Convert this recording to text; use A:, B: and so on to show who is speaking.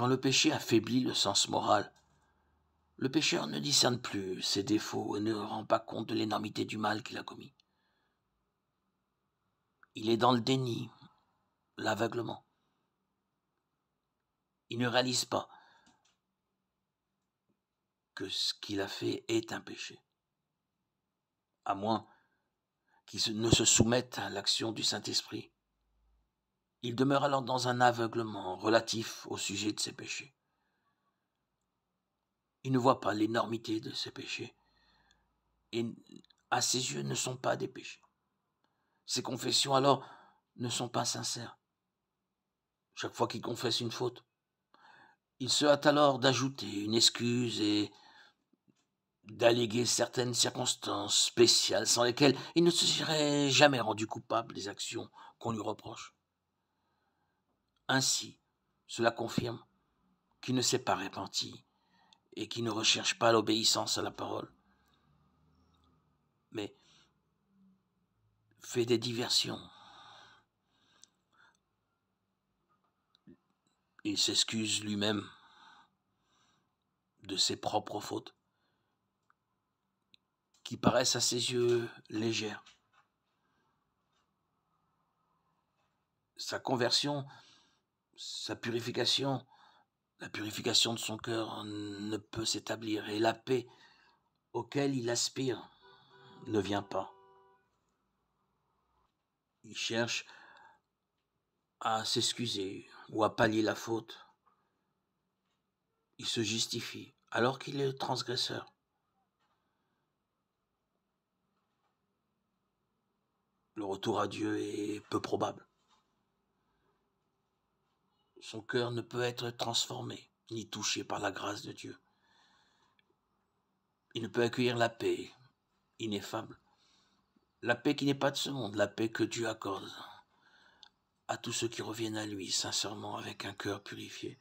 A: quand le péché affaiblit le sens moral. Le pécheur ne discerne plus ses défauts et ne rend pas compte de l'énormité du mal qu'il a commis. Il est dans le déni, l'aveuglement. Il ne réalise pas que ce qu'il a fait est un péché, à moins qu'il ne se soumette à l'action du Saint-Esprit il demeure alors dans un aveuglement relatif au sujet de ses péchés. Il ne voit pas l'énormité de ses péchés. Et à ses yeux ne sont pas des péchés. Ses confessions alors ne sont pas sincères. Chaque fois qu'il confesse une faute, il se hâte alors d'ajouter une excuse et d'alléguer certaines circonstances spéciales sans lesquelles il ne se serait jamais rendu coupable des actions qu'on lui reproche. Ainsi, cela confirme qu'il ne s'est pas repenti et qu'il ne recherche pas l'obéissance à la parole, mais fait des diversions. Il s'excuse lui-même de ses propres fautes, qui paraissent à ses yeux légères. Sa conversion sa purification, la purification de son cœur ne peut s'établir et la paix auquel il aspire ne vient pas. Il cherche à s'excuser ou à pallier la faute. Il se justifie alors qu'il est transgresseur. Le retour à Dieu est peu probable. Son cœur ne peut être transformé, ni touché par la grâce de Dieu. Il ne peut accueillir la paix ineffable, la paix qui n'est pas de ce monde, la paix que Dieu accorde à tous ceux qui reviennent à lui sincèrement avec un cœur purifié.